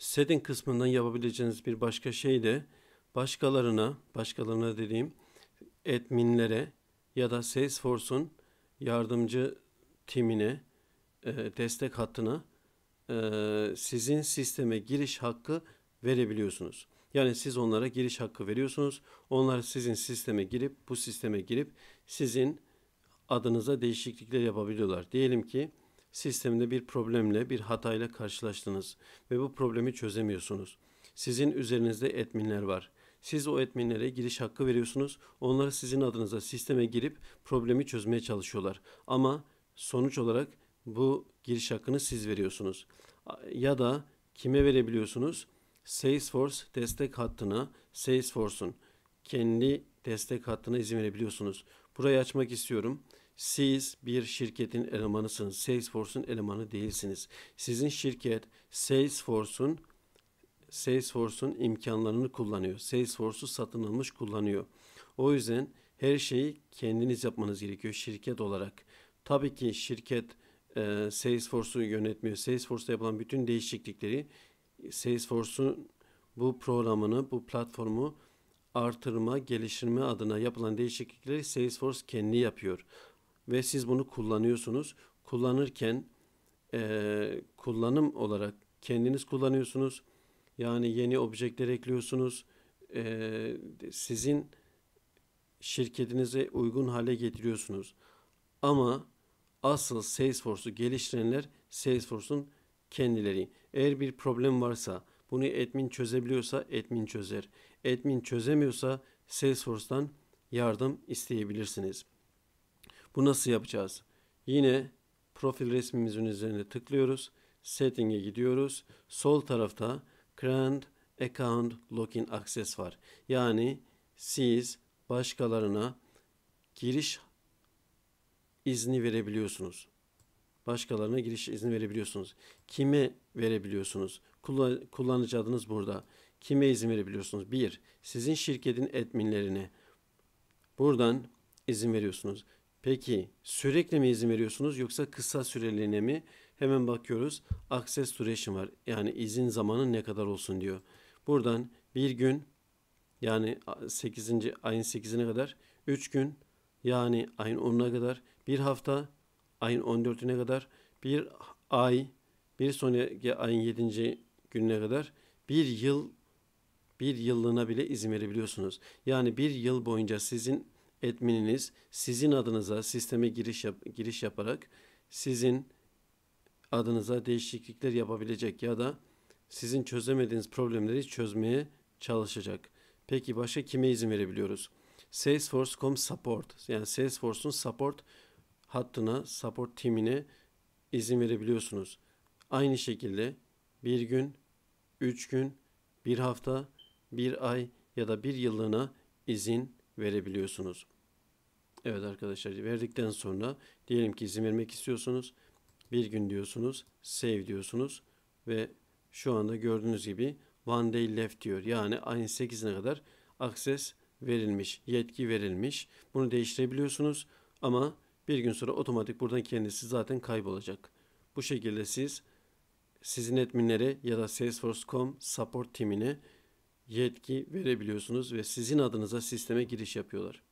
setting kısmından yapabileceğiniz bir başka şey de başkalarına, başkalarına dediğim adminlere ya da Salesforce'un yardımcı timine, e, destek hattına e, sizin sisteme giriş hakkı verebiliyorsunuz. Yani siz onlara giriş hakkı veriyorsunuz. Onlar sizin sisteme girip bu sisteme girip sizin adınıza değişiklikler yapabiliyorlar. Diyelim ki sistemde bir problemle, bir hatayla karşılaştınız ve bu problemi çözemiyorsunuz. Sizin üzerinizde etminler var. Siz o etminlere giriş hakkı veriyorsunuz. Onlar sizin adınıza sisteme girip problemi çözmeye çalışıyorlar. Ama sonuç olarak bu giriş hakkını siz veriyorsunuz. Ya da kime verebiliyorsunuz? Salesforce destek hattına, Salesforce'un kendi destek hattına izin verebiliyorsunuz. Burayı açmak istiyorum. Siz bir şirketin elemanısınız. Salesforce'un elemanı değilsiniz. Sizin şirket Salesforce'un Salesforce'un imkanlarını kullanıyor. Salesforce'u satın almış kullanıyor. O yüzden her şeyi kendiniz yapmanız gerekiyor şirket olarak. Tabii ki şirket e, Salesforce'u yönetmiyor. Salesforce'da yapılan bütün değişiklikleri Salesforce'un bu programını, bu platformu artırma, geliştirme adına yapılan değişiklikleri Salesforce kendi yapıyor ve siz bunu kullanıyorsunuz. Kullanırken e, kullanım olarak kendiniz kullanıyorsunuz. Yani yeni objeler ekliyorsunuz. E, sizin şirketinize uygun hale getiriyorsunuz. Ama asıl Salesforce'u geliştirenler Salesforce'un kendileri. Eğer bir problem varsa bunu admin çözebiliyorsa admin çözer. Admin çözemiyorsa Salesforce'tan yardım isteyebilirsiniz. Bu nasıl yapacağız? Yine profil resmimizin üzerine tıklıyoruz. Setting'e gidiyoruz. Sol tarafta Grand Account Login Access var. Yani siz başkalarına giriş izni verebiliyorsunuz. Başkalarına giriş izni verebiliyorsunuz. Kime verebiliyorsunuz? kullanıcı adınız burada. Kime izin verebiliyorsunuz? Bir, sizin şirketin adminlerine. Buradan izin veriyorsunuz. Peki sürekli mi izin veriyorsunuz yoksa kısa süreliğine mi? Hemen bakıyoruz. Access duration var. Yani izin zamanı ne kadar olsun diyor. Buradan bir gün yani 8. ayın 8'ine kadar 3 gün yani ayın 10'una kadar bir hafta ayın 14'üne kadar bir ay bir sonraki ayın 7. gününe kadar bir yıl bir yıllığına bile izin verebiliyorsunuz. Yani bir yıl boyunca sizin admininiz sizin adınıza sisteme giriş yap, giriş yaparak sizin adınıza değişiklikler yapabilecek ya da sizin çözemediğiniz problemleri çözmeye çalışacak. Peki başka kime izin verebiliyoruz? Salesforce.com support yani Salesforce'un support hattına, support timine izin verebiliyorsunuz. Aynı şekilde bir gün, üç gün, bir hafta, bir ay ya da bir yıllığına izin verebiliyorsunuz. Evet arkadaşlar verdikten sonra diyelim ki izin vermek istiyorsunuz. Bir gün diyorsunuz. Save diyorsunuz. Ve şu anda gördüğünüz gibi one day left diyor. Yani aynı 8'ine kadar access verilmiş, yetki verilmiş. Bunu değiştirebiliyorsunuz ama bir gün sonra otomatik buradan kendisi zaten kaybolacak. Bu şekilde siz sizin adminlere ya da Salesforce.com support timine yetki verebiliyorsunuz ve sizin adınıza sisteme giriş yapıyorlar.